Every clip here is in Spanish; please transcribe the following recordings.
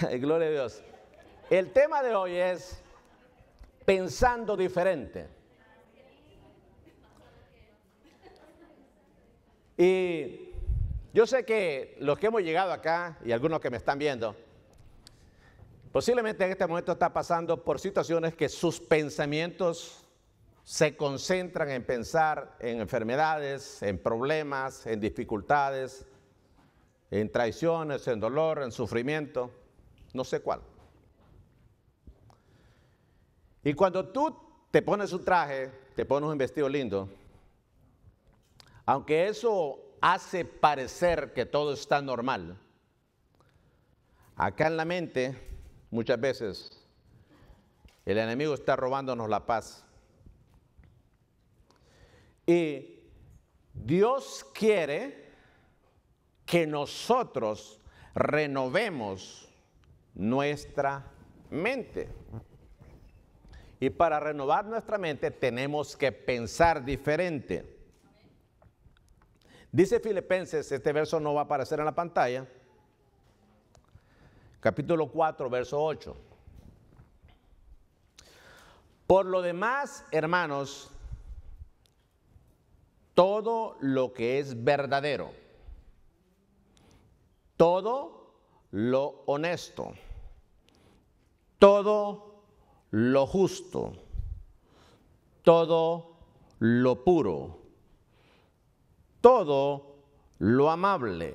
Gloria a Dios. El tema de hoy es pensando diferente. Y yo sé que los que hemos llegado acá y algunos que me están viendo, posiblemente en este momento está pasando por situaciones que sus pensamientos se concentran en pensar en enfermedades, en problemas, en dificultades, en traiciones, en dolor, en sufrimiento no sé cuál. Y cuando tú te pones un traje, te pones un vestido lindo, aunque eso hace parecer que todo está normal, acá en la mente muchas veces el enemigo está robándonos la paz. Y Dios quiere que nosotros renovemos nuestra mente. Y para renovar nuestra mente tenemos que pensar diferente. Dice Filipenses, este verso no va a aparecer en la pantalla, capítulo 4, verso 8. Por lo demás, hermanos, todo lo que es verdadero, todo lo honesto, todo lo justo, todo lo puro, todo lo amable,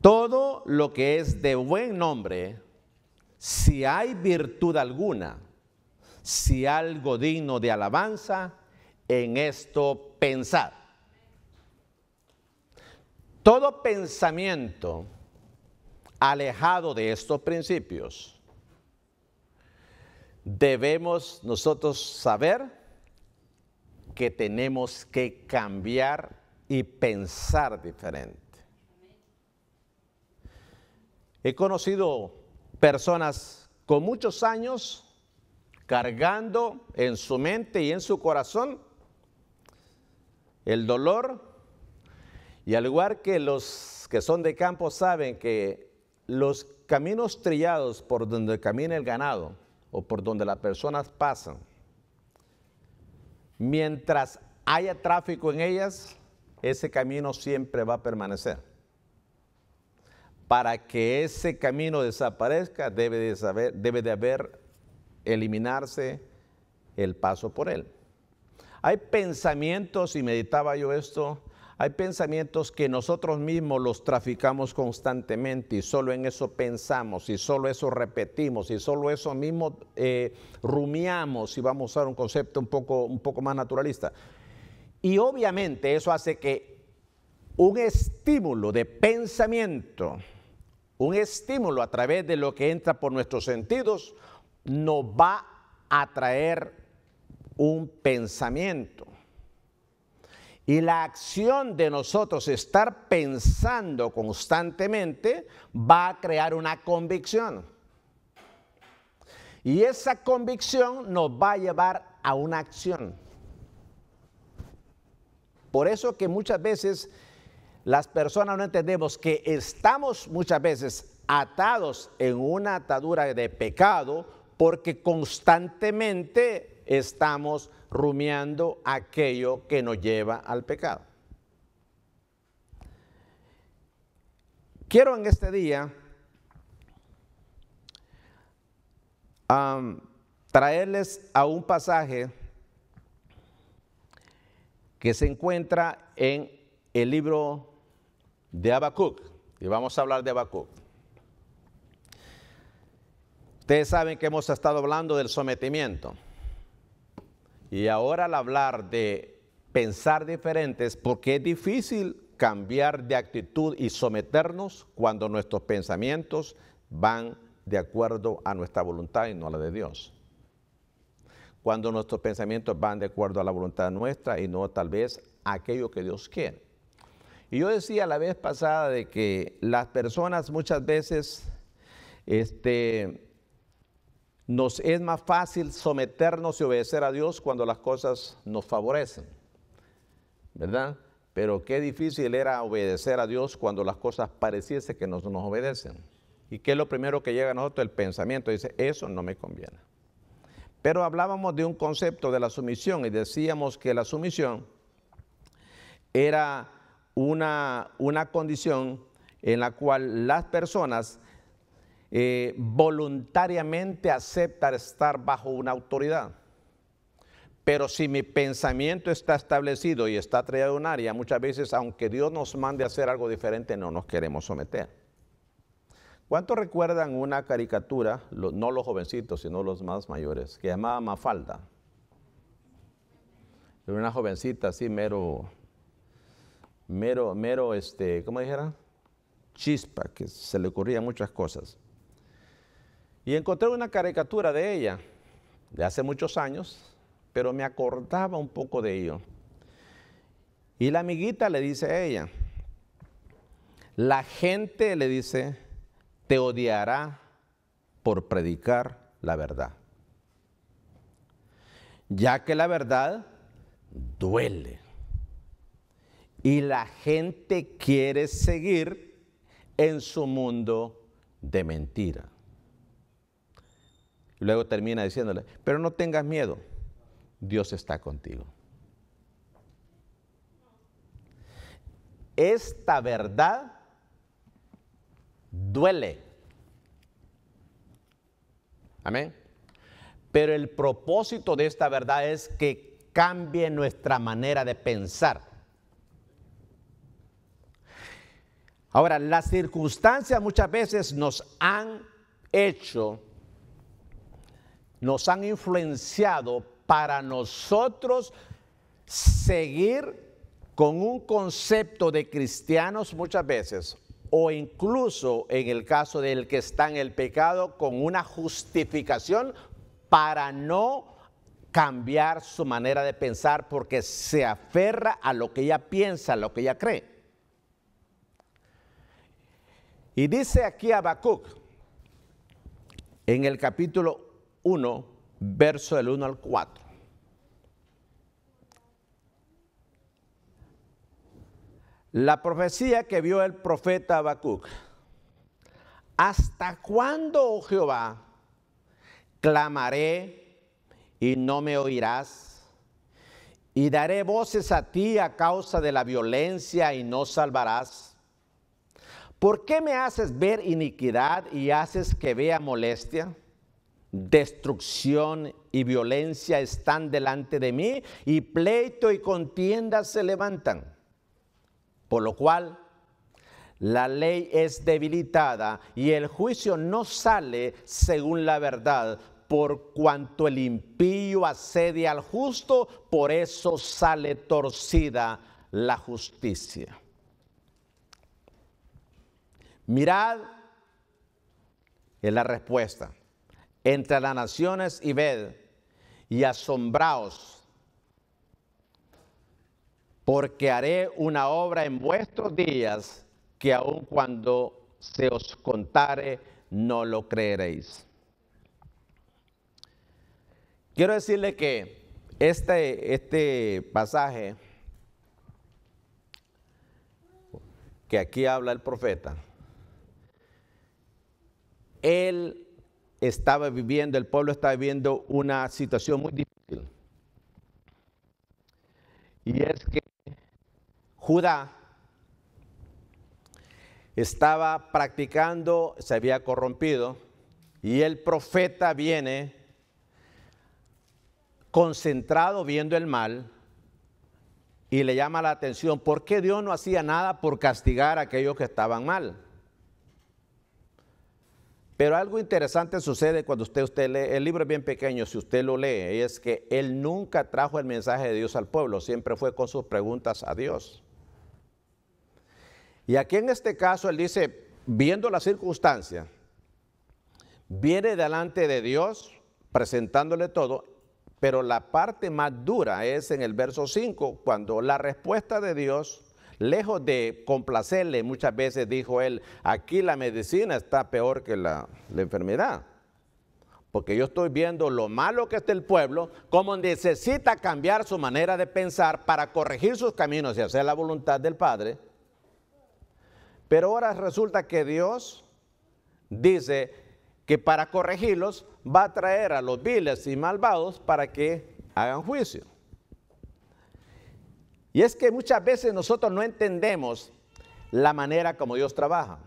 todo lo que es de buen nombre, si hay virtud alguna, si algo digno de alabanza, en esto pensar. Todo pensamiento, alejado de estos principios, debemos nosotros saber que tenemos que cambiar y pensar diferente. He conocido personas con muchos años cargando en su mente y en su corazón el dolor y al igual que los que son de campo saben que los caminos trillados por donde camina el ganado o por donde las personas pasan, mientras haya tráfico en ellas, ese camino siempre va a permanecer. Para que ese camino desaparezca, debe de, debe de haber, eliminarse el paso por él. Hay pensamientos, y meditaba yo esto, hay pensamientos que nosotros mismos los traficamos constantemente y solo en eso pensamos y solo eso repetimos y solo eso mismo eh, rumiamos, y vamos a usar un concepto un poco, un poco más naturalista. Y obviamente eso hace que un estímulo de pensamiento, un estímulo a través de lo que entra por nuestros sentidos, nos va a traer un pensamiento. Y la acción de nosotros estar pensando constantemente va a crear una convicción. Y esa convicción nos va a llevar a una acción. Por eso que muchas veces las personas no entendemos que estamos muchas veces atados en una atadura de pecado porque constantemente estamos rumiando aquello que nos lleva al pecado. Quiero en este día traerles a un pasaje que se encuentra en el libro de abacuc Y vamos a hablar de Habacuc. Ustedes saben que hemos estado hablando del sometimiento. Y ahora al hablar de pensar diferentes, porque es difícil cambiar de actitud y someternos cuando nuestros pensamientos van de acuerdo a nuestra voluntad y no a la de Dios. Cuando nuestros pensamientos van de acuerdo a la voluntad nuestra y no tal vez a aquello que Dios quiere. Y yo decía la vez pasada de que las personas muchas veces este, nos es más fácil someternos y obedecer a Dios cuando las cosas nos favorecen, ¿verdad? Pero qué difícil era obedecer a Dios cuando las cosas pareciese que no nos obedecen. ¿Y qué es lo primero que llega a nosotros? El pensamiento dice, eso no me conviene. Pero hablábamos de un concepto de la sumisión y decíamos que la sumisión era una, una condición en la cual las personas eh, voluntariamente aceptar estar bajo una autoridad. Pero si mi pensamiento está establecido y está traído a un área, muchas veces, aunque Dios nos mande hacer algo diferente, no nos queremos someter. ¿Cuántos recuerdan una caricatura, no los jovencitos, sino los más mayores, que llamaba Mafalda? Era una jovencita así, mero, mero, mero, este, ¿cómo dijera? Chispa, que se le ocurría muchas cosas. Y encontré una caricatura de ella de hace muchos años, pero me acordaba un poco de ello. Y la amiguita le dice a ella, la gente le dice, te odiará por predicar la verdad, ya que la verdad duele. Y la gente quiere seguir en su mundo de mentira luego termina diciéndole, pero no tengas miedo, Dios está contigo. Esta verdad duele. Amén. Pero el propósito de esta verdad es que cambie nuestra manera de pensar. Ahora, las circunstancias muchas veces nos han hecho nos han influenciado para nosotros seguir con un concepto de cristianos muchas veces, o incluso en el caso del que está en el pecado, con una justificación para no cambiar su manera de pensar porque se aferra a lo que ella piensa, a lo que ella cree. Y dice aquí Habacuc, en el capítulo 1, verso del 1 al 4. La profecía que vio el profeta Habacuc. ¿Hasta cuándo, oh Jehová, clamaré y no me oirás? Y daré voces a ti a causa de la violencia y no salvarás. ¿Por qué me haces ver iniquidad y haces que vea molestia? Destrucción y violencia están delante de mí y pleito y contienda se levantan. Por lo cual la ley es debilitada y el juicio no sale según la verdad, por cuanto el impío accede al justo, por eso sale torcida la justicia. Mirad es la respuesta entre las naciones y ved y asombraos, porque haré una obra en vuestros días que aun cuando se os contare no lo creeréis. Quiero decirle que este, este pasaje que aquí habla el profeta, él estaba viviendo, el pueblo estaba viviendo una situación muy difícil. Y es que Judá estaba practicando, se había corrompido, y el profeta viene concentrado viendo el mal y le llama la atención, ¿por qué Dios no hacía nada por castigar a aquellos que estaban mal? Pero algo interesante sucede cuando usted, usted lee, el libro es bien pequeño, si usted lo lee, es que él nunca trajo el mensaje de Dios al pueblo, siempre fue con sus preguntas a Dios. Y aquí en este caso él dice, viendo la circunstancia, viene delante de Dios presentándole todo, pero la parte más dura es en el verso 5, cuando la respuesta de Dios Lejos de complacerle, muchas veces dijo él, aquí la medicina está peor que la, enfermedad. Porque yo estoy viendo lo malo que está el pueblo, cómo necesita cambiar su manera de pensar para corregir sus caminos y hacer la voluntad del Padre. Pero ahora resulta que Dios dice que para corregirlos va a traer a los viles y malvados para que hagan juicio. Y es que muchas veces nosotros no entendemos la manera como Dios trabaja.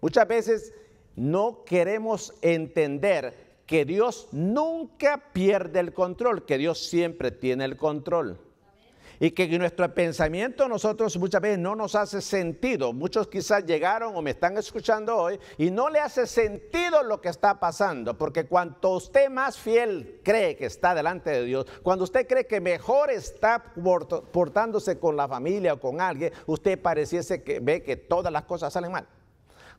Muchas veces no queremos entender que Dios nunca pierde el control, que Dios siempre tiene el control y que nuestro pensamiento nosotros muchas veces no nos hace sentido. Muchos quizás llegaron o me están escuchando hoy y no le hace sentido lo que está pasando, porque cuanto usted más fiel cree que está delante de Dios, cuando usted cree que mejor está portándose con la familia o con alguien, usted pareciese que ve que todas las cosas salen mal.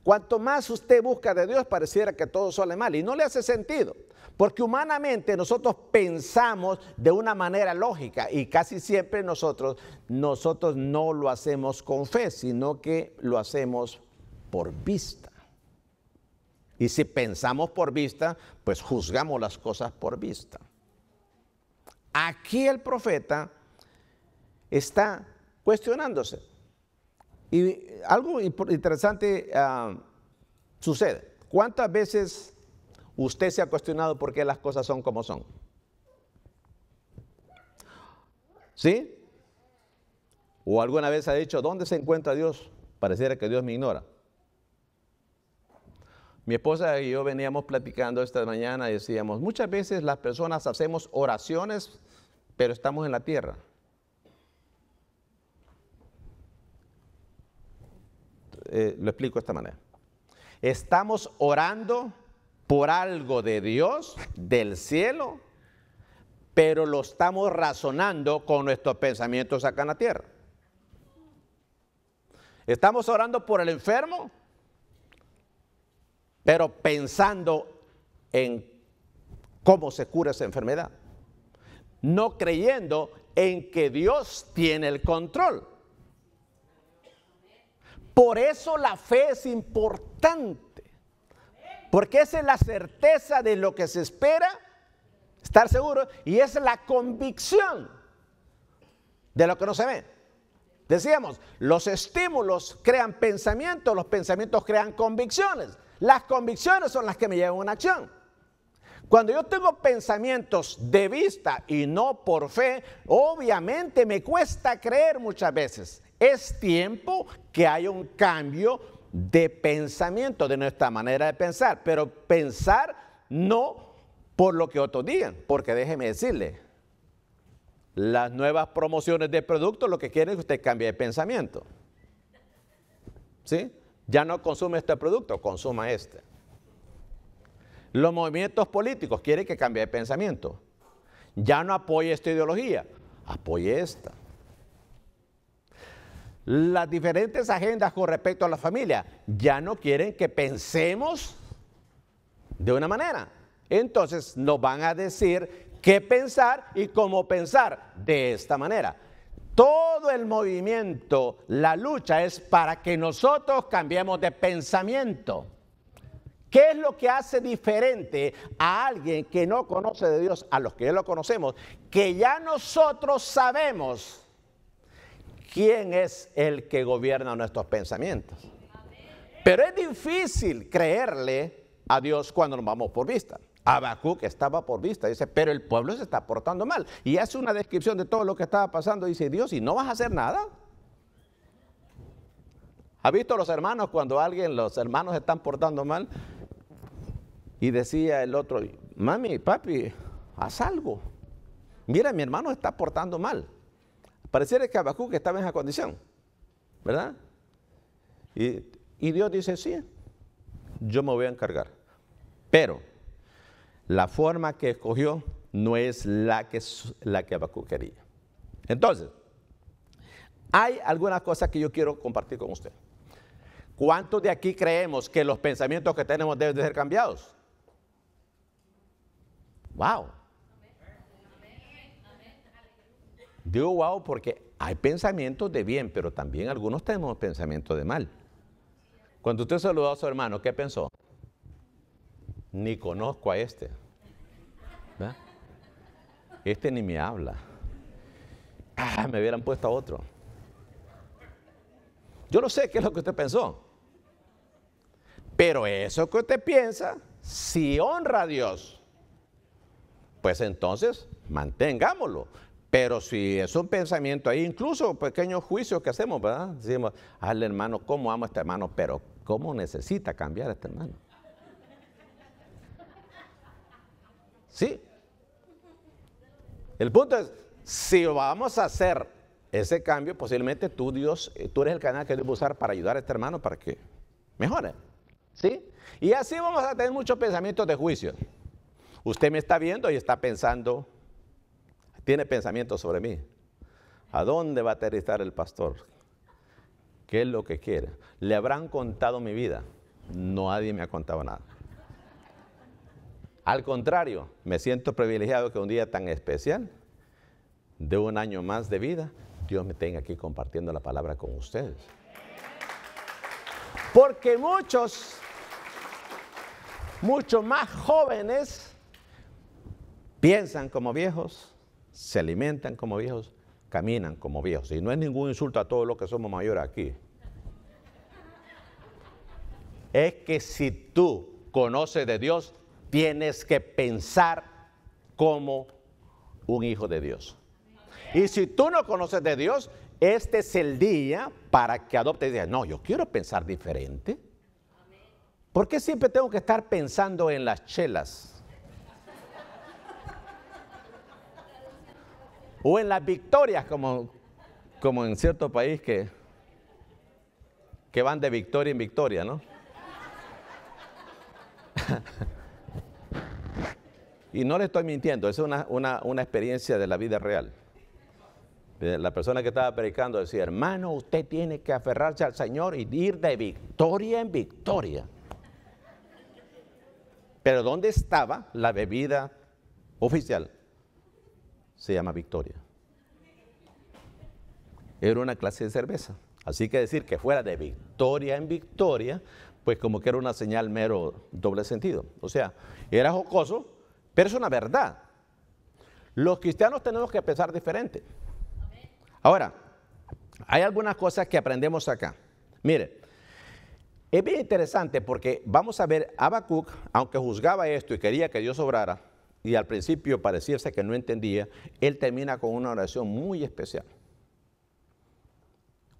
Cuanto más usted busca de Dios, pareciera que todo sale mal. Y no le hace sentido, porque humanamente nosotros pensamos de una manera lógica y casi siempre nosotros, nosotros no lo hacemos con fe, sino que lo hacemos por vista. Y si pensamos por vista, pues juzgamos las cosas por vista. Aquí el profeta está cuestionándose. Y algo interesante ah, sucede. ¿Cuántas veces usted se ha cuestionado por qué las cosas son como son? ¿Sí? ¿O alguna vez ha dicho, ¿dónde se encuentra Dios? Pareciera que Dios me ignora. Mi esposa y yo veníamos platicando esta mañana y decíamos, muchas veces las personas hacemos oraciones, pero estamos en la tierra. Eh, lo explico de esta manera. Estamos orando por algo de Dios, del cielo, pero lo estamos razonando con nuestros pensamientos acá en la tierra. Estamos orando por el enfermo, pero pensando en cómo se cura esa enfermedad, no creyendo en que Dios tiene el control. Por eso la fe es importante, porque esa es la certeza de lo que se espera, estar seguro, y es la convicción de lo que no se ve. Decíamos, los estímulos crean pensamientos, los pensamientos crean convicciones. Las convicciones son las que me llevan a una acción. Cuando yo tengo pensamientos de vista y no por fe, obviamente me cuesta creer muchas veces. Es tiempo que haya un cambio de pensamiento, de nuestra manera de pensar, pero pensar no por lo que otros digan, porque déjeme decirle, las nuevas promociones de productos lo que quieren es que usted cambie de pensamiento. ¿Sí? Ya no consume este producto, consuma este. Los movimientos políticos quieren que cambie de pensamiento. Ya no apoye esta ideología, apoye esta las diferentes agendas con respecto a la familia. Ya no quieren que pensemos de una manera. Entonces nos van a decir qué pensar y cómo pensar de esta manera. Todo el movimiento, la lucha es para que nosotros cambiemos de pensamiento. ¿Qué es lo que hace diferente a alguien que no conoce de Dios, a los que ya lo conocemos? Que ya nosotros sabemos quién es el que gobierna nuestros pensamientos. Pero es difícil creerle a Dios cuando nos vamos por vista. que estaba por vista, dice, pero el pueblo se está portando mal. Y hace una descripción de todo lo que estaba pasando. Dice, Dios, ¿y no vas a hacer nada? ¿Ha visto los hermanos cuando alguien, los hermanos están portando mal? Y decía el otro, mami, papi, haz algo. Mira, mi hermano está portando mal. Pareciera que Habacuc estaba en esa condición, ¿verdad? Y, Dios dice, sí, yo me voy a encargar. Pero la forma que escogió no es la que, la quería. Entonces, hay algunas cosas que yo quiero compartir con usted. ¿Cuántos de aquí creemos que los pensamientos que tenemos deben de ser cambiados? ¡Wow! Digo wow porque hay pensamientos de bien, pero también algunos tenemos pensamientos de mal. Cuando usted saludó a su hermano, ¿qué pensó? Ni conozco a este. Este ni me habla. Ah, me hubieran puesto a otro. Yo no sé qué es lo que usted pensó. Pero eso que usted piensa, si honra a Dios, pues entonces mantengámoslo. Pero si es un pensamiento ahí, incluso pequeños juicios que hacemos, ¿verdad? Decimos, al hermano, ¿cómo amo a este hermano? Pero ¿cómo necesita cambiar a este hermano? ¿Sí? El punto es, si vamos a hacer ese cambio, posiblemente tú, Dios, eh, tú eres el canal que debe usar para ayudar a este hermano para que mejore. ¿Sí? Y así vamos a tener muchos pensamientos de juicio. Usted me está viendo y está pensando, tiene pensamientos sobre mí. ¿A dónde va a aterrizar el pastor? ¿Qué es lo que quiere? ¿Le habrán contado mi vida? No, nadie me ha contado nada. Al contrario, me siento privilegiado que un día tan especial, de un año más de vida, Dios me tenga aquí compartiendo la palabra con ustedes. Porque muchos, muchos más jóvenes piensan como viejos se alimentan como viejos, caminan como viejos. Y no es ningún insulto a todos los que somos mayores aquí. Es que si tú conoces de Dios, tienes que pensar como un hijo de Dios. Y si tú no conoces de Dios, este es el día para que adoptes. diga. no, yo quiero pensar diferente. ¿Por qué siempre tengo que estar pensando en las chelas? o en las victorias, como, como en cierto país que, que van de victoria en victoria, ¿no? y no le estoy mintiendo, es una, una experiencia de la vida real. La persona que estaba predicando decía, hermano, usted tiene que aferrarse al Señor y ir de victoria en victoria. Pero ¿dónde estaba la bebida oficial? se llama Victoria. Era una clase de cerveza. Así que decir que fuera de victoria en victoria, pues como que era una señal mero doble sentido. O sea, era jocoso, pero es una verdad. Los cristianos tenemos que pensar diferente. Ahora, hay algunas cosas que aprendemos acá. Mire, es bien interesante porque vamos a ver, Abacuc aunque juzgaba esto y quería que Dios obrara, y al principio pareciese que no entendía, él termina con una oración muy especial.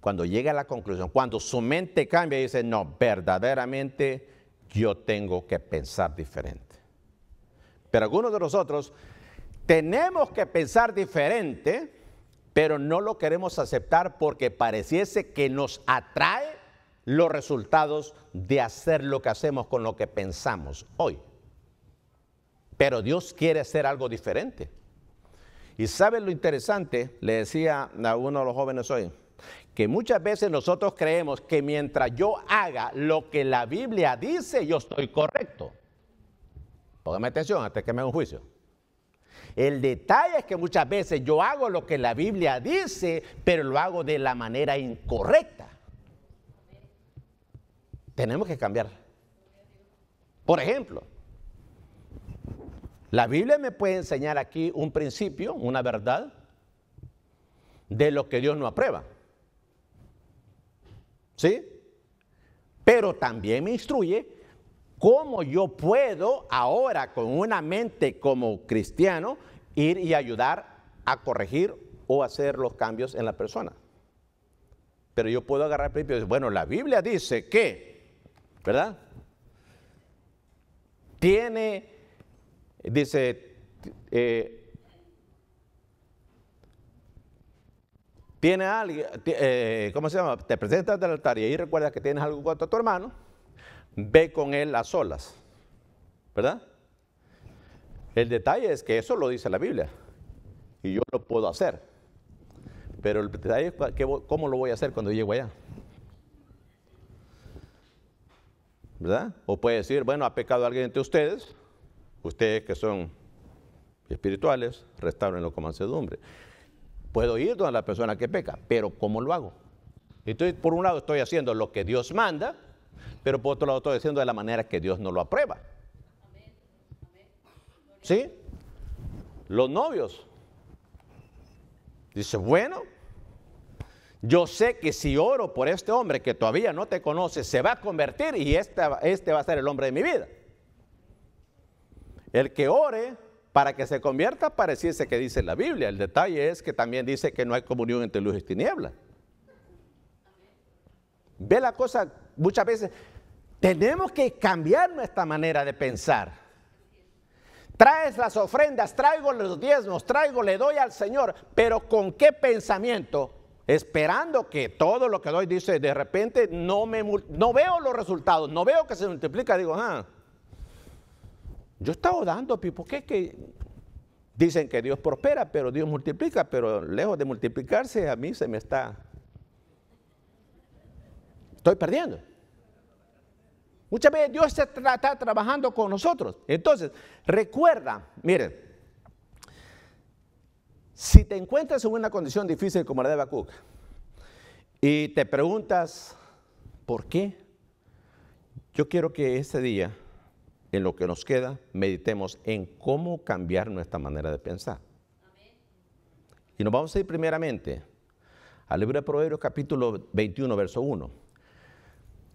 Cuando llega a la conclusión, cuando su mente cambia, y dice, no, verdaderamente yo tengo que pensar diferente. Pero algunos de nosotros tenemos que pensar diferente, pero no lo queremos aceptar porque pareciese que nos atrae los resultados de hacer lo que hacemos con lo que pensamos hoy. Pero Dios quiere hacer algo diferente. Y saben lo interesante, le decía a uno de los jóvenes hoy, que muchas veces nosotros creemos que mientras yo haga lo que la Biblia dice, yo estoy correcto. Póngame atención antes que me haga un juicio. El detalle es que muchas veces yo hago lo que la Biblia dice, pero lo hago de la manera incorrecta. Tenemos que cambiar. Por ejemplo, la Biblia me puede enseñar aquí un principio, una verdad, de lo que Dios no aprueba. ¿Sí? Pero también me instruye cómo yo puedo ahora con una mente como cristiano ir y ayudar a corregir o hacer los cambios en la persona. Pero yo puedo agarrar principios y bueno, la Biblia dice que, ¿verdad? Tiene Dice, eh, tiene alguien, eh, ¿cómo se llama? Te presentas del altar y ahí recuerdas que tienes algo contra tu hermano, ve con él a solas, ¿verdad? El detalle es que eso lo dice la Biblia y yo lo puedo hacer, pero el detalle es cómo lo voy a hacer cuando llego allá. ¿Verdad? O puede decir, bueno, ha pecado alguien entre ustedes, Ustedes que son espirituales, lo con mansedumbre. Puedo ir donde la persona que peca, pero ¿cómo lo hago? Entonces, por un lado estoy haciendo lo que Dios manda, pero por otro lado estoy haciendo de la manera que Dios no lo aprueba. ¿Sí? Los novios. Dice, bueno, yo sé que si oro por este hombre que todavía no te conoce, se va a convertir y este va a ser el hombre de mi vida. El que ore para que se convierta pareciese que dice la Biblia. El detalle es que también dice que no hay comunión entre luz y tiniebla. Ve la cosa muchas veces. Tenemos que cambiar nuestra manera de pensar. Traes las ofrendas, traigo los diezmos, traigo, le doy al Señor, pero ¿con qué pensamiento? Esperando que todo lo que doy dice, de repente no, me, no veo los resultados, no veo que se multiplica, digo, ah, yo estaba dando, ¿por qué que dicen que Dios prospera, pero Dios multiplica, pero lejos de multiplicarse a mí se me está... Estoy perdiendo. Muchas veces Dios se está trabajando con nosotros. Entonces, recuerda, miren, si te encuentras en una condición difícil como la de Bacuc y te preguntas, ¿por qué? Yo quiero que ese día en lo que nos queda, meditemos en cómo cambiar nuestra manera de pensar. Y nos vamos a ir primeramente al libro de Proverbios capítulo 21, verso 1.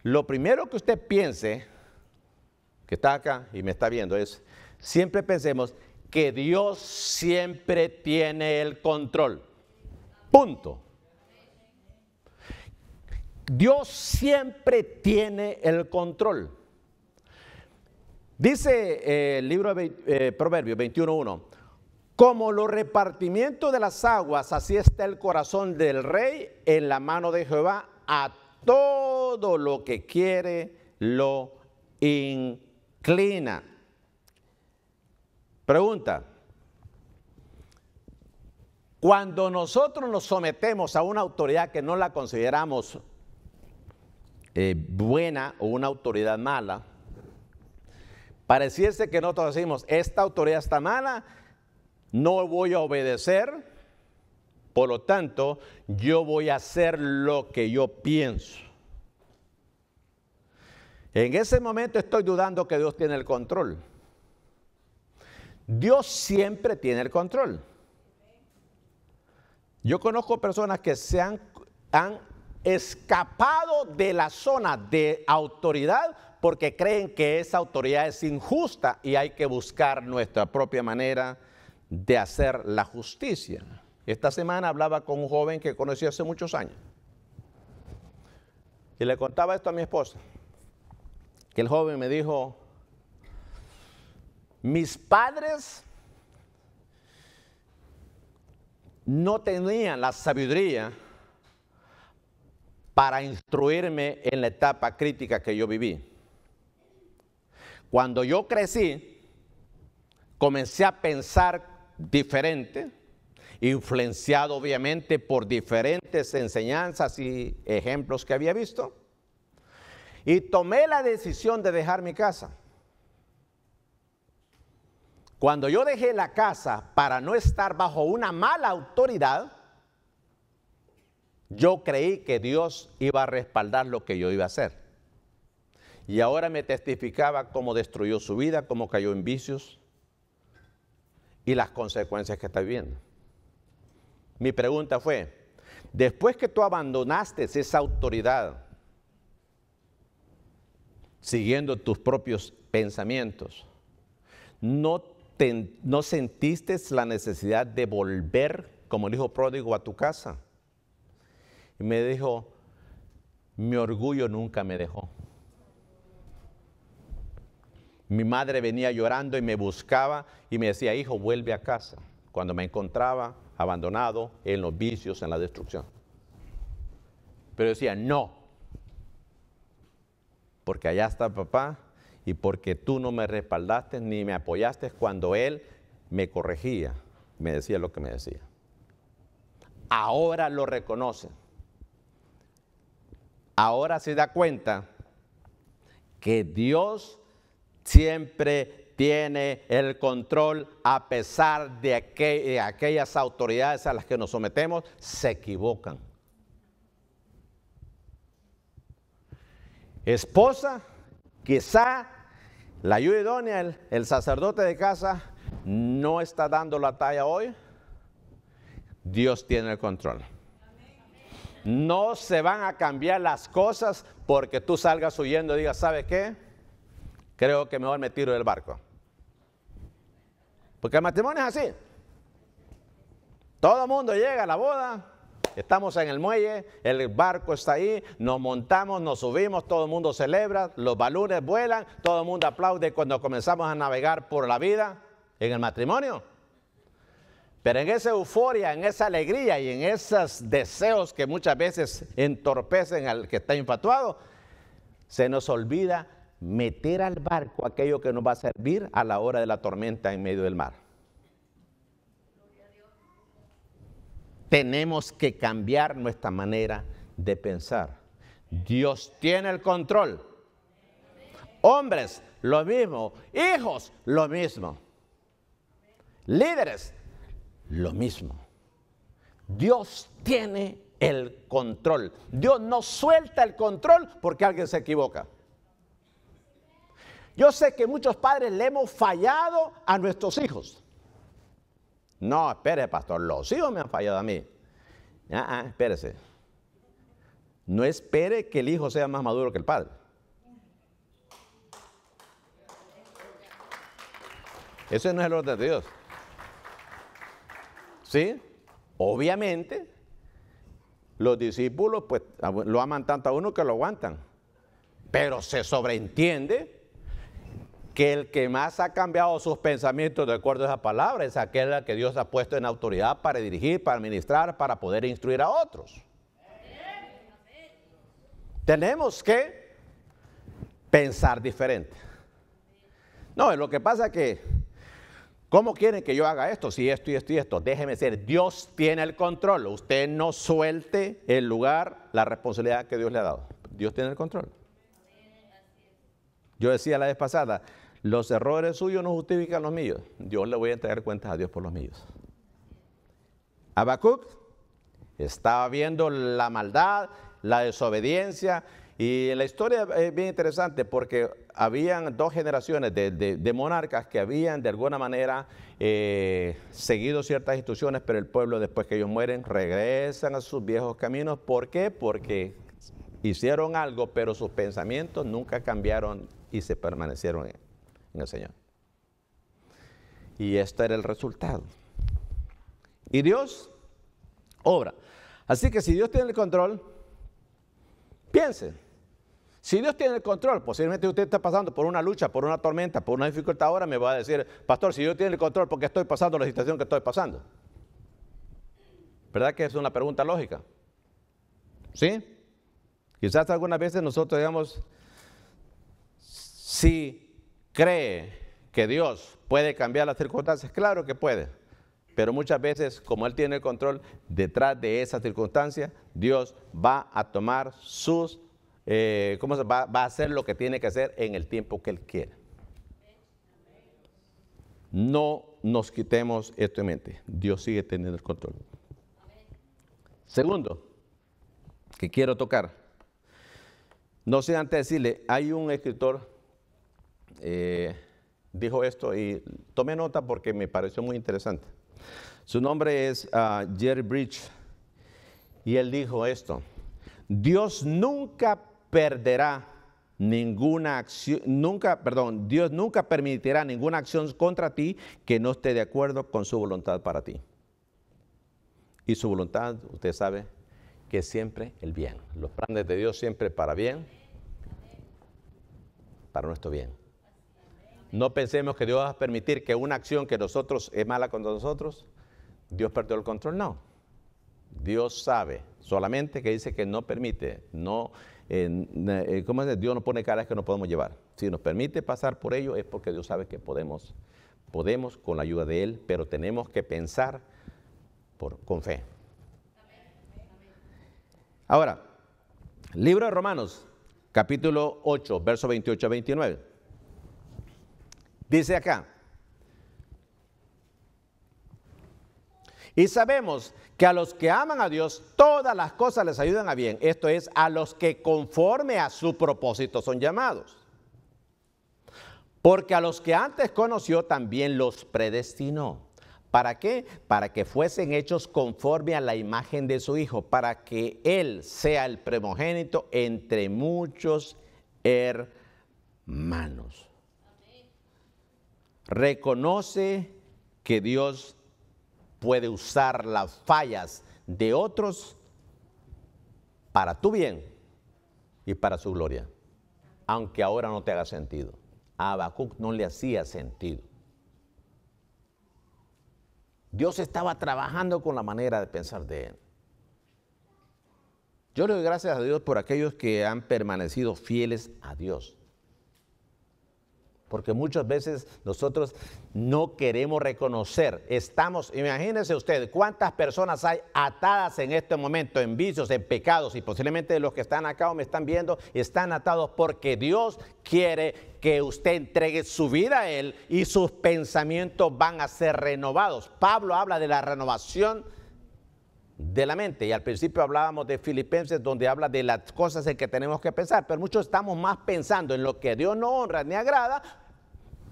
Lo primero que usted piense, que está acá y me está viendo, es, siempre pensemos que Dios siempre tiene el control. Punto. Dios siempre tiene el control. Dice eh, el libro de eh, Proverbios 21.1, como los repartimientos de las aguas, así está el corazón del rey en la mano de Jehová, a todo lo que quiere lo inclina. Pregunta, cuando nosotros nos sometemos a una autoridad que no la consideramos eh, buena o una autoridad mala, Pareciese que nosotros decimos, esta autoridad está mala, no voy a obedecer, por lo tanto, yo voy a hacer lo que yo pienso. En ese momento estoy dudando que Dios tiene el control. Dios siempre tiene el control. Yo conozco personas que se han, han escapado de la zona de autoridad porque creen que esa autoridad es injusta y hay que buscar nuestra propia manera de hacer la justicia. Esta semana hablaba con un joven que conocí hace muchos años y le contaba esto a mi esposa, que el joven me dijo, mis padres no tenían la sabiduría para instruirme en la etapa crítica que yo viví. Cuando yo crecí, comencé a pensar diferente, influenciado obviamente por diferentes enseñanzas y ejemplos que había visto, y tomé la decisión de dejar mi casa. Cuando yo dejé la casa para no estar bajo una mala autoridad, yo creí que Dios iba a respaldar lo que yo iba a hacer. Y ahora me testificaba cómo destruyó su vida, cómo cayó en vicios y las consecuencias que está viviendo. Mi pregunta fue, después que tú abandonaste esa autoridad, siguiendo tus propios pensamientos, ¿no, no sentiste la necesidad de volver como el hijo pródigo a tu casa? Y me dijo, mi orgullo nunca me dejó. Mi madre venía llorando y me buscaba y me decía, hijo, vuelve a casa. Cuando me encontraba abandonado en los vicios, en la destrucción. Pero decía, no, porque allá está papá y porque tú no me respaldaste ni me apoyaste cuando él me corregía, me decía lo que me decía. Ahora lo reconoce ahora se da cuenta que Dios siempre tiene el control a pesar de eh, aquellas autoridades a las que nos sometemos se equivocan. Esposa, quizá la ayuda idónea, el sacerdote de casa, no está dando la talla hoy. Dios tiene el control. No se van a cambiar las cosas porque tú salgas huyendo y digas, ¿sabes qué? Creo que mejor me tiro del barco. Porque el matrimonio es así. Todo el mundo llega a la boda, estamos en el muelle, el barco está ahí, nos montamos, nos subimos, todo el mundo celebra, los balones vuelan, todo el mundo aplaude cuando comenzamos a navegar por la vida en el matrimonio. Pero en esa euforia, en esa alegría y en esos deseos que muchas veces entorpecen al que está infatuado, se nos olvida meter al barco aquello que nos va a servir a la hora de la tormenta en medio del mar. Tenemos que cambiar nuestra manera de pensar. Dios tiene el control. Hombres, lo mismo. Hijos, lo mismo. Líderes, lo mismo. Dios tiene el control. Dios no suelta el control porque alguien se equivoca. Yo sé que muchos padres le hemos fallado a nuestros hijos. No, espere, pastor, los hijos me han fallado a mí. Ah, espérese. No espere que el hijo sea más maduro que el padre. Ese no es el orden de Dios. ¿Sí? Obviamente, los discípulos pues lo aman tanto a uno que lo aguantan. Pero se sobreentiende que el que más ha cambiado sus pensamientos de acuerdo a esa palabra es aquel que Dios ha puesto en autoridad para dirigir, para administrar, para poder instruir a otros. Tenemos que pensar diferente. No, lo que pasa es que ¿Cómo quieren que yo haga esto? Si esto y esto y esto. Déjeme ser. Dios tiene el control. Usted no suelte el lugar, la responsabilidad que Dios le ha dado. Dios tiene el control. Yo decía la vez pasada, los errores suyos no justifican los míos. Dios le voy a entregar cuentas a Dios por los míos. Habacuc estaba viendo la maldad, la desobediencia, y la historia es bien interesante porque habían dos generaciones de, monarcas que habían de alguna manera eh, seguido ciertas instituciones, pero el pueblo después que ellos mueren regresan a sus viejos caminos. ¿Por qué? Porque hicieron algo, pero sus pensamientos nunca cambiaron y se permanecieron en, en el Señor. Y este era el resultado. Y Dios obra. Así que si Dios tiene el control, piensen. Si Dios tiene el control, posiblemente usted está pasando por una lucha, por una tormenta, por una dificultad ahora, me va a decir, pastor, si Dios tiene el control, ¿por qué estoy pasando la situación que estoy pasando? ¿Verdad que es una pregunta lógica? ¿Sí? Quizás algunas veces nosotros digamos, si cree que Dios puede cambiar las circunstancias, claro que puede, pero muchas veces, como Él tiene el control, detrás de esa circunstancia, Dios va a tomar sus eh, ¿cómo va, a hacer lo que tiene que hacer en el tiempo que Él quiera. No nos quitemos esto en mente. Dios sigue teniendo el control. Segundo, que quiero tocar. No sé antes decirle, hay un escritor, eh, dijo esto y tomé nota porque me pareció muy interesante. Su nombre es ah, Jerry Bridge y él dijo esto. Dios nunca perderá ninguna acción, nunca, perdón, Dios nunca permitirá ninguna acción contra ti que no esté de acuerdo con su voluntad para ti. Y su voluntad, usted sabe, que es siempre el bien. Los planes de Dios siempre para bien, para nuestro bien. No pensemos que Dios va a permitir que una acción que nosotros es mala contra nosotros, Dios perdió el control. No. Dios sabe, solamente que dice que no permite, no eh, ¿cómo es? Dios nos pone caras que no podemos llevar. Si nos permite pasar por ello es porque Dios sabe que podemos, podemos con la ayuda de Él, pero tenemos que pensar con fe. Ahora, libro de Romanos, capítulo 8, verso 28 a 29. Dice acá, Y sabemos que a los que aman a Dios, todas las cosas les ayudan a bien. Esto es, a los que conforme a su propósito son llamados. Porque a los que antes conoció también los predestinó. ¿Para qué? Para que fuesen hechos conforme a la imagen de su Hijo, para que Él sea el primogénito entre muchos hermanos. Reconoce que Dios puede usar las fallas de otros para tu bien y para su gloria, aunque ahora no te haga sentido. A Habacuc no le hacía sentido. Dios estaba trabajando con la manera de pensar de él. Yo le doy gracias a Dios por aquellos que han permanecido fieles a Dios porque muchas veces nosotros no queremos reconocer. Estamos, imagínense usted cuántas personas hay atadas en este momento en vicios, en pecados, y posiblemente los que están acá o me están viendo están atados porque Dios quiere que usted entregue su vida a Él y sus pensamientos van a ser renovados. Pablo habla de la renovación de la mente. Y al principio hablábamos de Filipenses, donde habla de las cosas en que tenemos que pensar, pero muchos estamos más pensando en lo que Dios no honra ni agrada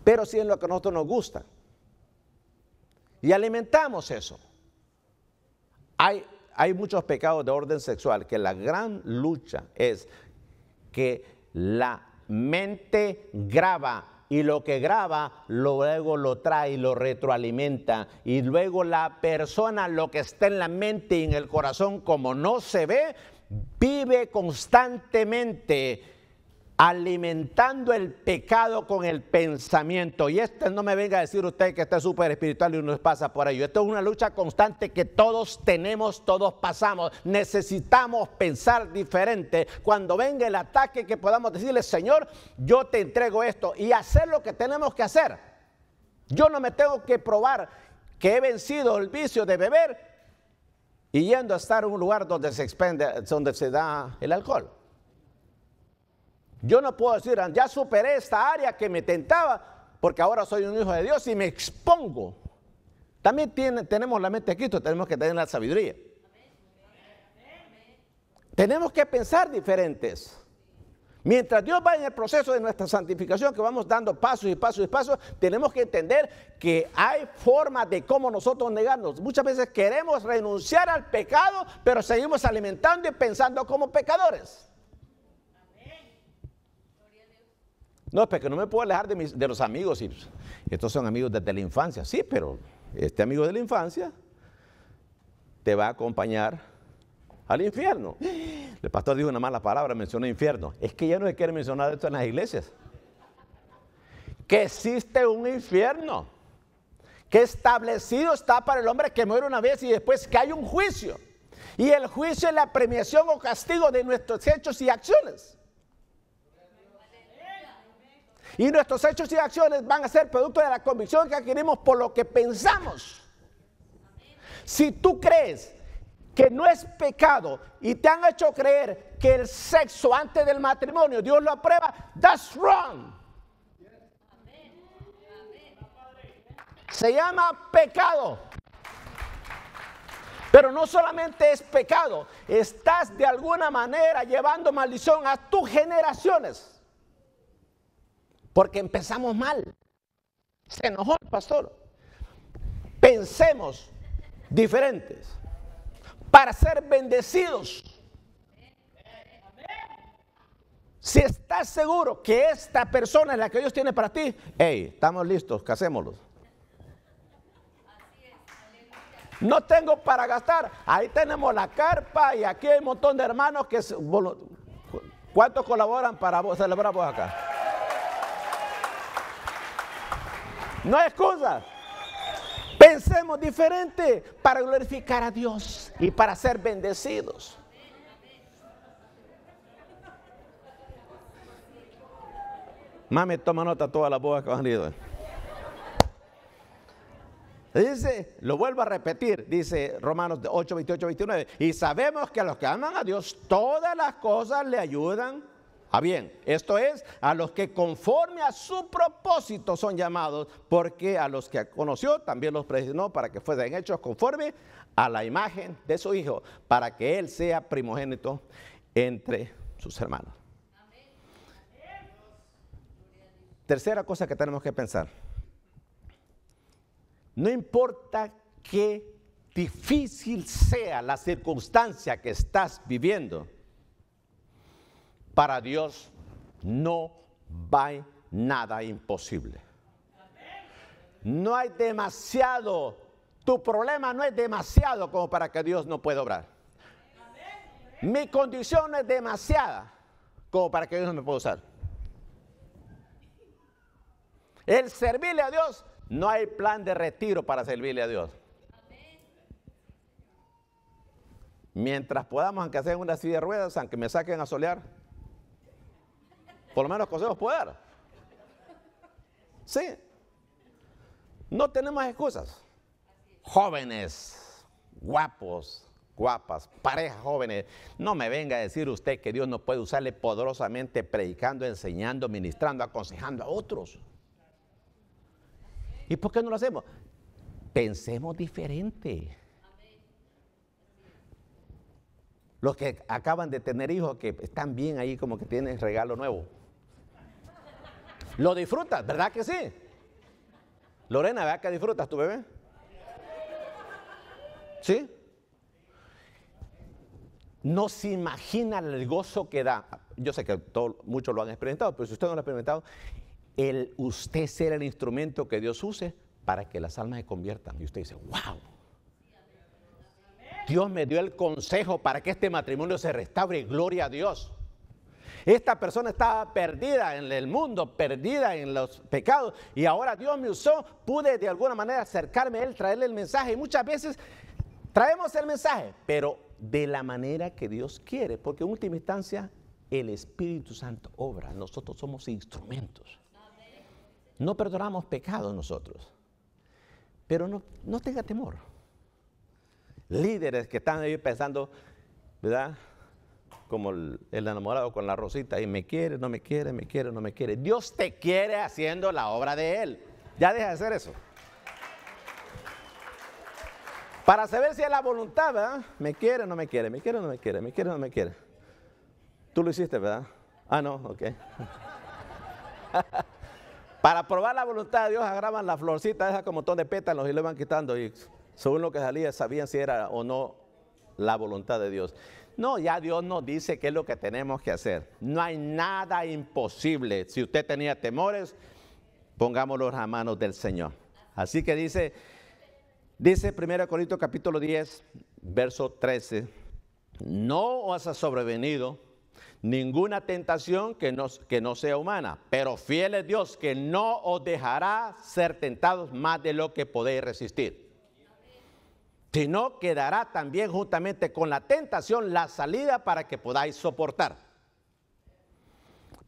pero si es lo que a nosotros nos gusta. Y alimentamos eso. Hay, hay muchos pecados de orden sexual que la gran lucha es que la mente graba y lo que graba luego lo trae y lo retroalimenta. Y luego la persona, lo que está en la mente y en el corazón, como no se ve, vive constantemente alimentando el pecado con el pensamiento. Y este no me venga a decir usted que está súper espiritual y uno pasa por ello. Esto es una lucha constante que todos tenemos, todos pasamos. Necesitamos pensar diferente. Cuando venga el ataque que podamos decirle, Señor, yo te entrego esto y hacer lo que tenemos que hacer. Yo no me tengo que probar que he vencido el vicio de beber y yendo a estar en un lugar donde se expende, donde se da el alcohol. Yo no puedo decir, ah, ya superé esta área que me tentaba porque ahora soy un hijo de Dios y me expongo. También tenemos la mente de Cristo, tenemos que tener la sabiduría. Tenemos que pensar diferentes. Mientras Dios va en el proceso de nuestra santificación, que vamos dando pasos y pasos y pasos, tenemos que entender que hay formas de cómo nosotros negarnos. Muchas veces queremos renunciar al pecado, pero seguimos alimentando y pensando como pecadores. No, es que no me puedo alejar de, mis, de los amigos. estos son amigos desde la infancia. Sí, pero este amigo de la infancia te va a acompañar al infierno. El pastor dijo una mala palabra, menciona infierno. Es que ya no se quiere mencionar esto en las iglesias. Que existe un infierno. Que establecido está para el hombre que muere una vez y después que hay un juicio. Y el juicio es la premiación o castigo de nuestros hechos y acciones. Y nuestros hechos y acciones van a ser producto de la convicción que adquirimos por lo que pensamos. Si tú crees que no es pecado y te han hecho creer que el sexo antes del matrimonio Dios lo aprueba, that's wrong. Se llama pecado. Pero no solamente es pecado, estás de alguna manera llevando maldición a tus generaciones porque empezamos mal. Se enojó el pastor. Pensemos diferentes para ser bendecidos. Si estás seguro que esta persona es la que Dios tiene para ti, hey, estamos listos, casémoslos. No tengo para gastar. Ahí tenemos la carpa y aquí hay un montón de hermanos que... ¿Cuántos colaboran para celebrar vos acá? No hay excusa. Pensemos diferente para glorificar a Dios y para ser bendecidos. Mami, toma nota todas las boca. que han Dice, lo vuelvo a repetir, dice Romanos 8, 28, 29. Y sabemos que a los que aman a Dios, todas las cosas le ayudan a ah, bien, esto es, a los que conforme a su propósito son llamados, porque a los que conoció también los predestinó para que fuesen hechos conforme a la imagen de su Hijo, para que Él sea primogénito entre sus hermanos. Amén. Tercera cosa que tenemos que pensar. No importa qué difícil sea la circunstancia que estás viviendo, para Dios no hay nada imposible. No hay demasiado, tu problema no es demasiado como para que Dios no pueda obrar. Mi condición no es demasiada como para que Dios no me pueda usar. El servirle a Dios, no hay plan de retiro para servirle a Dios. Mientras podamos, aunque sea una silla de ruedas, aunque me saquen a solear, por lo menos cosemos poder. Sí. No tenemos excusas. Jóvenes, guapos, guapas, parejas jóvenes, no me venga a decir usted que Dios no puede usarle poderosamente predicando, enseñando, ministrando, aconsejando a otros. ¿Y por qué no lo hacemos? Pensemos diferente. Los que acaban de tener hijos, que están bien ahí como que tienen regalo nuevo. Lo disfrutas, ¿verdad que sí? Lorena, ¿verdad que disfrutas tu bebé? ¿Sí? No se imagina el gozo que da. Yo sé que muchos lo han experimentado, pero si usted no lo ha experimentado, el usted ser el instrumento que Dios use para que las almas se conviertan. Y usted dice, wow. Dios me dio el consejo para que este matrimonio se restaure. Gloria a Dios. Esta persona estaba perdida en el mundo, perdida en los pecados y ahora Dios me usó, pude de alguna manera acercarme a Él, traerle el mensaje. Y muchas veces traemos el mensaje, pero de la manera que Dios quiere, porque en última instancia el Espíritu Santo obra, nosotros somos instrumentos. No perdonamos pecados nosotros, pero no, no tenga temor. Líderes que están ahí pensando, ¿verdad? como el, enamorado con la rosita y me quiere, no me quiere, me quiere, no me quiere. Dios te quiere haciendo la obra de Él. Ya deja de hacer eso. Para saber si es la voluntad, ¿verdad? Me quiere, no me quiere, me quiere, no me quiere, me quiere, no me quiere. Tú lo hiciste, ¿verdad? Ah, no, ok. Para probar la voluntad de Dios, agravan la florcita, deja como un montón de pétalos y le van quitando. Y según lo que salía, sabían si era o no la voluntad de Dios. No, ya Dios nos dice qué es lo que tenemos que hacer. No hay nada imposible. Si usted tenía temores, pongámoslos a manos del Señor. Así que dice, dice 1 Corintios capítulo 10, verso 13, no os ha sobrevenido ninguna tentación que no sea humana, pero fiel es Dios que no os dejará ser tentados más de lo que podéis resistir sino que dará también justamente con la tentación la salida para que podáis soportar.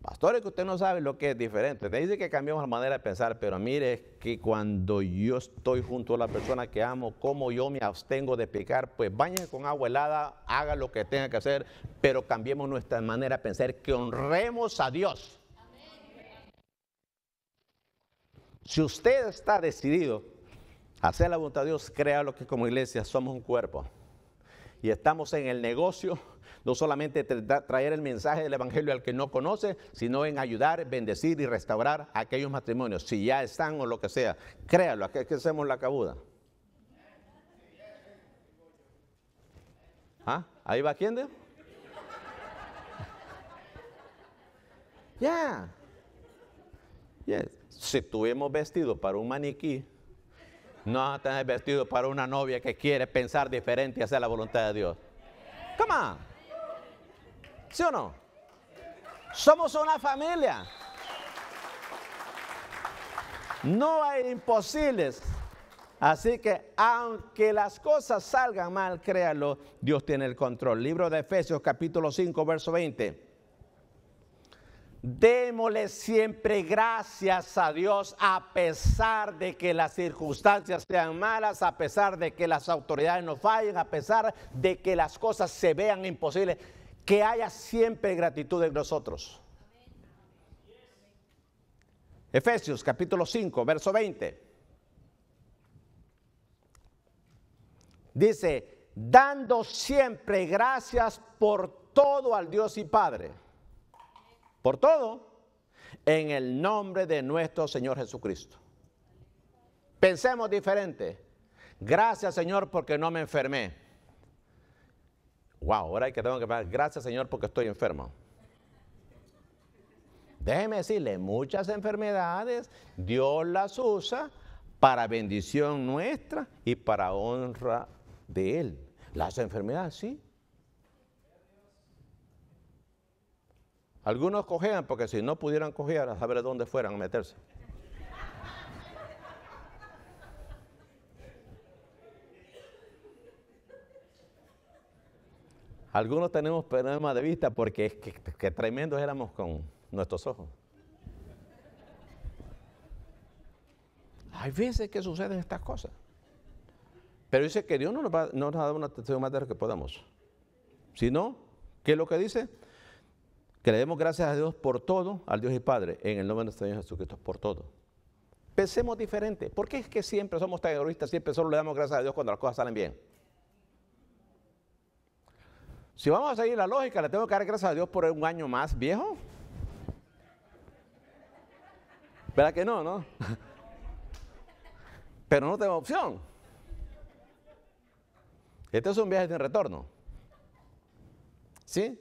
Pastores, que usted no sabe lo que es diferente. Te dice que cambiamos la manera de pensar, pero mire que cuando yo estoy junto a la persona que amo, como yo me abstengo de pecar, pues bañe con agua helada, haga lo que tenga que hacer, pero cambiemos nuestra manera de pensar, que honremos a Dios. Si usted está decidido Hacer la voluntad de Dios, créalo que como iglesia somos un cuerpo. Y estamos en el negocio, no solamente traer el mensaje del Evangelio al que no conoce, sino en ayudar, bendecir y restaurar aquellos matrimonios, si ya están o lo que sea. Créalo, que, que hacemos la cabuda. ¿Ah? ¿Ahí va quién? De? Ya. Si tuvimos vestido para un maniquí, no vas a tener vestido para una novia que quiere pensar diferente y hacer la voluntad de Dios. Come ¿Sí o no? Somos una familia. No hay imposibles. Así que aunque las cosas salgan mal, créalo, Dios tiene el control. Libro de Efesios capítulo 5, verso 20. Démosle siempre gracias a Dios a pesar de que las circunstancias sean malas, a pesar de que las autoridades nos fallen, a pesar de que las cosas se vean imposibles, que haya siempre gratitud en nosotros. Efesios capítulo 5, verso 20. Dice, dando siempre gracias por todo al Dios y Padre por todo, en el nombre de nuestro Señor Jesucristo. Pensemos diferente. Gracias Señor porque no me enfermé. Wow, ahora hay que tengo que pagar. Gracias Señor porque estoy enfermo. Déjeme decirle, muchas enfermedades Dios las usa para bendición nuestra y para honra de Él. Las enfermedades, sí. Algunos cojean porque si no pudieran cojear, a saber dónde fueran a meterse. Algunos tenemos problemas de vista porque es que, tremendos éramos con nuestros ojos. Hay veces que suceden estas cosas. Pero dice que Dios no nos, va, no nos ha dado una atención más de lo que podamos. Si no, ¿qué es lo que dice? Que le demos gracias a Dios por todo, al Dios y Padre, en el nombre de nuestro Señor Jesucristo, por todo. Pensemos diferente. ¿Por qué es que siempre somos tan egoístas, siempre solo le damos gracias a Dios cuando las cosas salen bien? Si vamos a seguir la lógica, le tengo que dar gracias a Dios por un año más viejo. ¿Verdad que no, no? Pero no tengo opción. Este es un viaje sin retorno. ¿Sí?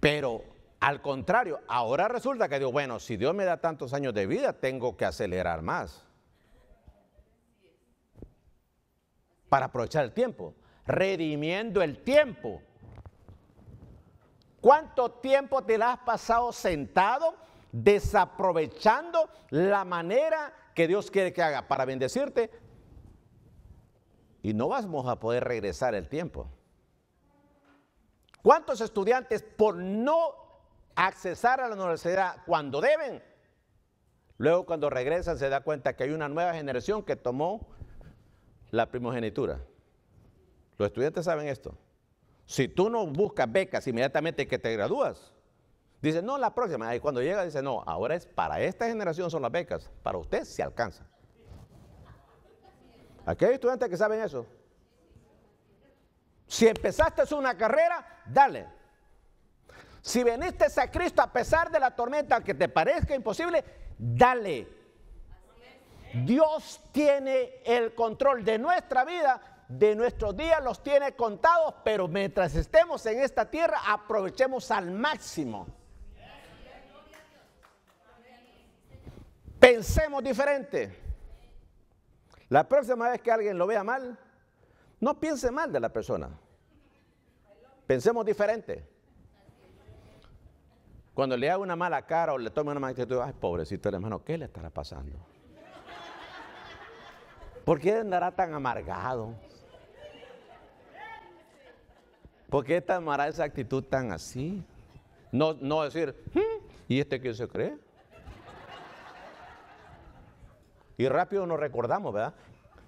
Pero al contrario, ahora resulta que dios, bueno, si Dios me da tantos años de vida, tengo que acelerar más. Para aprovechar el tiempo, redimiendo el tiempo. ¿Cuánto tiempo te la has pasado sentado desaprovechando la manera que Dios quiere que haga para bendecirte? Y no vamos a poder regresar el tiempo. ¿Cuántos estudiantes por no accesar a la universidad cuando deben? Luego cuando regresan se da cuenta que hay una nueva generación que tomó la primogenitura. Los estudiantes saben esto. Si tú no buscas becas inmediatamente que te gradúas, dice, no, la próxima. Y cuando llega dice, no, ahora es para esta generación son las becas. Para usted se alcanza. Aquí hay estudiantes que saben eso. Si empezaste una carrera, dale. Si veniste a Cristo a pesar de la tormenta que te parezca imposible, dale. Dios tiene el control de nuestra vida, de nuestros días los tiene contados, pero mientras estemos en esta tierra aprovechemos al máximo. Pensemos diferente. La próxima vez que alguien lo vea mal, no piense mal de la persona. Pensemos diferente. Cuando le haga una mala cara o le tome una mala actitud, ay, pobrecito hermano, ¿qué le estará pasando? ¿Por qué andará tan amargado? ¿Por qué tomará esa actitud tan así? No, no decir, hmm, ¿y este quién se cree? Y rápido nos recordamos, ¿verdad?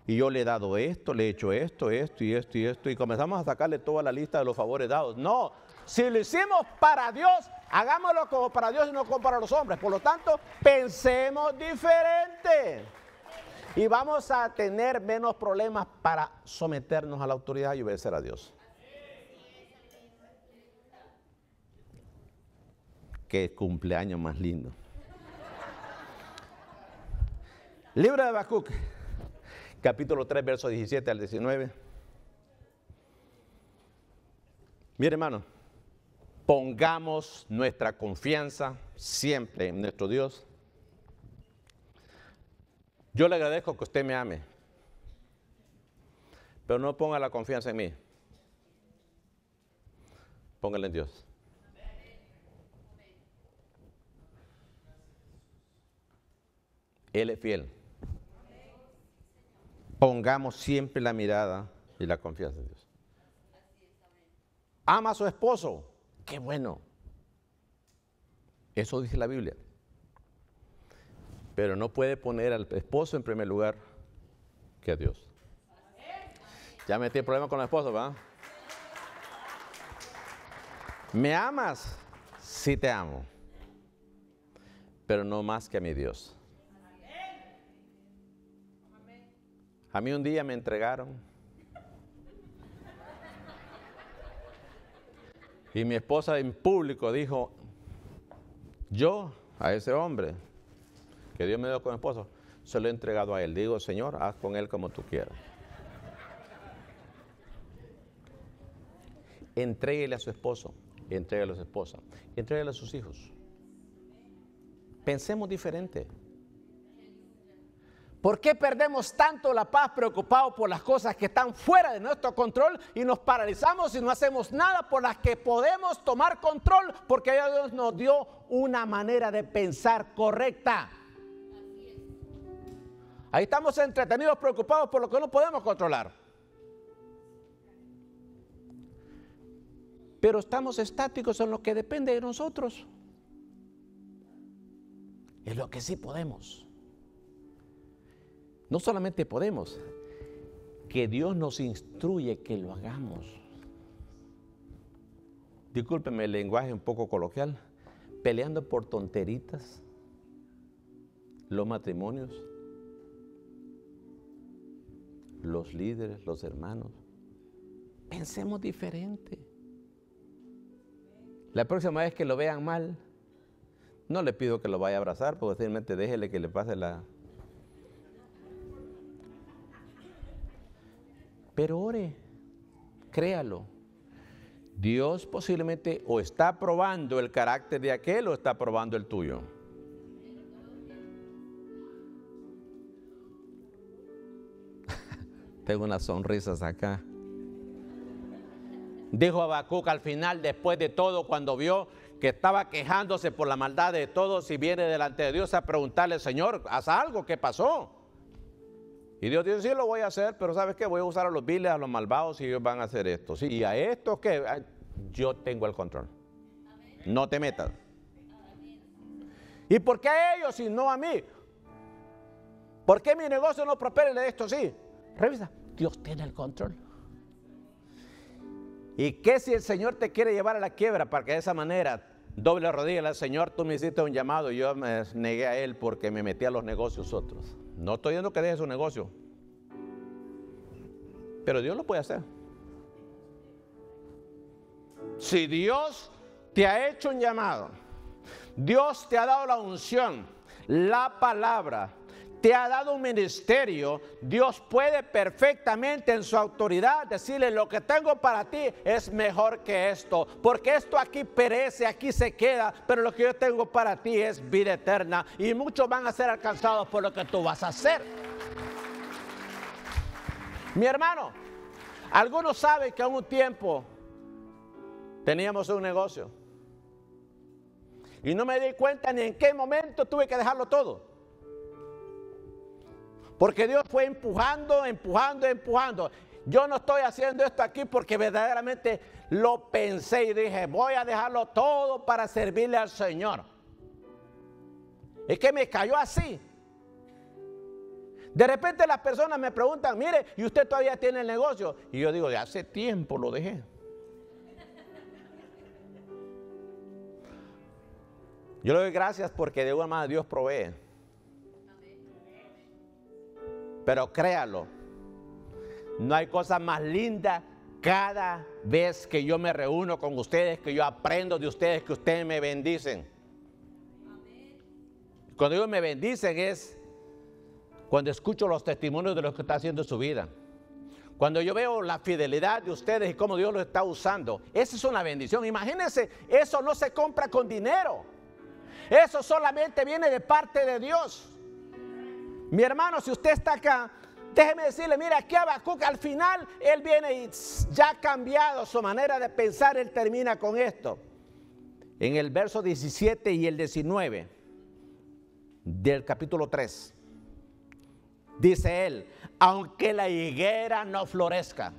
y yo le he dado esto, le he hecho esto, esto y esto y esto, y comenzamos a sacarle toda la lista de los favores dados. No, si lo hicimos para Dios, hagámoslo como para Dios y no como para los hombres. Por lo tanto, pensemos diferente. Y vamos a tener menos problemas para someternos a la autoridad y obedecer a Dios. Qué cumpleaños más lindo. Libra de Habacuc, capítulo 3, versos 17 al 19. Mire, hermano, pongamos nuestra confianza siempre en nuestro Dios. Yo le agradezco que usted me ame, pero no ponga la confianza en mí. Póngala en Dios. Él es fiel pongamos siempre la mirada y la confianza en Dios. Ama a su esposo. Qué bueno. Eso dice la Biblia. Pero no puede poner al esposo en primer lugar que a Dios. Ya metí el problema con el esposo, ¿verdad? ¿Me amas? Sí te amo. Pero no más que a mi Dios. A mí un día me entregaron. Y mi esposa en público dijo, yo a ese hombre que Dios me dio como esposo, se lo he entregado a él. Digo, Señor, haz con él como tú quieras. Entréguele a su esposo, entréguele a su esposa, entréguele a sus hijos. Pensemos diferente. ¿Por qué perdemos tanto la paz preocupados por las cosas que están fuera de nuestro control y nos paralizamos y no hacemos nada por las que podemos tomar control? Porque Dios nos dio una manera de pensar correcta. Ahí estamos entretenidos, preocupados por lo que no podemos controlar. Pero estamos estáticos en lo que depende de nosotros. Es lo que sí podemos. No solamente podemos, que Dios nos instruye que lo hagamos. Discúlpeme el lenguaje un poco coloquial, peleando por tonteritas los matrimonios, los líderes, los hermanos. Pensemos diferente. La próxima vez que lo vean mal, no le pido que lo vaya a abrazar, porque simplemente déjele que le pase la, Pero ore, créalo. Dios posiblemente o está probando el carácter de aquel o está probando el tuyo. Tengo unas sonrisas acá. Dijo Abacuc al final, después de todo, cuando vio que estaba quejándose por la maldad de todos y viene delante de Dios a preguntarle, Señor, haz algo, ¿qué pasó? Y Dios dice, sí, lo voy a hacer, pero ¿sabes qué? Voy a usar a los viles, a los malvados y ellos van a hacer esto. Y a estos que yo tengo el control. No te metas. ¿Y por qué a ellos y no a mí? ¿Por qué mi negocio no prospera de esto sí? Revisa, Dios tiene el control. ¿Y qué si el Señor te quiere llevar a la quiebra para que de esa manera doble rodilla, Señor, tú me hiciste un llamado y yo me negué a Él porque me metí a los negocios otros? No estoy diciendo que deje su negocio. Pero Dios lo puede hacer. Si Dios te ha hecho un llamado, Dios te ha dado la unción, la palabra, te ha dado un ministerio, Dios puede perfectamente en su autoridad decirle, lo que tengo para ti es mejor que esto, porque esto aquí perece, aquí se queda, pero lo que yo tengo para ti es vida eterna y muchos van a ser alcanzados por lo que tú vas a hacer. Mi hermano, algunos saben que a un tiempo teníamos un negocio. Y no me di cuenta ni en qué momento tuve que dejarlo todo. Porque Dios fue empujando, empujando, empujando. Yo no estoy haciendo esto aquí porque verdaderamente lo pensé y dije, voy a dejarlo todo para servirle al Señor. Es que me cayó así. De repente las personas me preguntan, mire, ¿y usted todavía tiene el negocio? Y yo digo, de hace tiempo lo dejé. Yo le doy gracias porque de una manera Dios provee. Pero créalo, no hay cosa más linda cada vez que yo me reúno con ustedes, que yo aprendo de ustedes, que ustedes me bendicen. Cuando ellos me bendicen es cuando escucho los testimonios de los que está haciendo su vida. Cuando yo veo la fidelidad de ustedes y cómo Dios lo está usando. Esa es una bendición. Imagínense, eso no se compra con dinero. Eso solamente viene de parte de Dios. Mi hermano, si usted está acá, déjeme decirle, mira, aquí Abacuc al final, él viene y ya ha cambiado su manera de pensar, él termina con esto. En el verso 17 y el 19 del capítulo 3, dice él, aunque la higuera no florezca,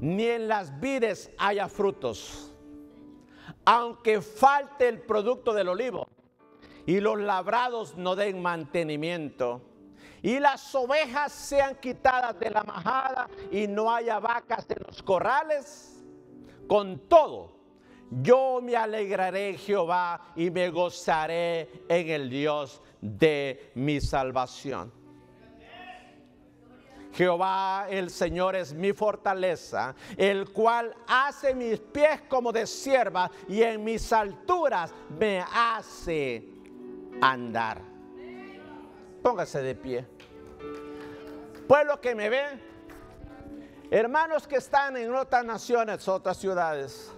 ni en las vides haya frutos, aunque falte el producto del olivo y los labrados no den mantenimiento. Y las ovejas sean quitadas de la majada y no haya vacas en los corrales. Con todo, yo me alegraré Jehová y me gozaré en el Dios de mi salvación. Jehová el Señor es mi fortaleza, el cual hace mis pies como de sierva y en mis alturas me hace andar. Póngase de pie. Pueblo que me ve, hermanos que están en otras naciones, otras ciudades.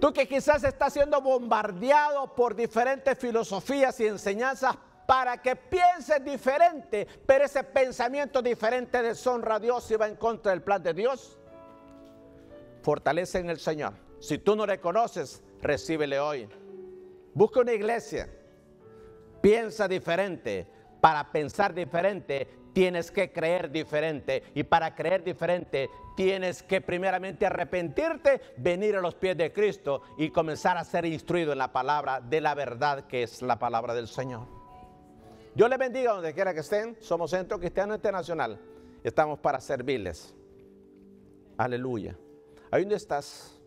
Tú que quizás estás siendo bombardeado por diferentes filosofías y enseñanzas para que pienses diferente, pero ese pensamiento diferente deshonra a Dios y va en contra del plan de Dios. Fortalece en el Señor. Si tú no le conoces, recíbele hoy. Busca una iglesia. Piensa diferente. Para pensar diferente tienes que creer diferente. Y para creer diferente tienes que primeramente arrepentirte, venir a los pies de Cristo y comenzar a ser instruido en la palabra de la verdad que es la palabra del Señor. Dios les bendiga donde quiera que estén. Somos Centro Cristiano Internacional. Estamos para servirles. Aleluya. Ahí dónde estás.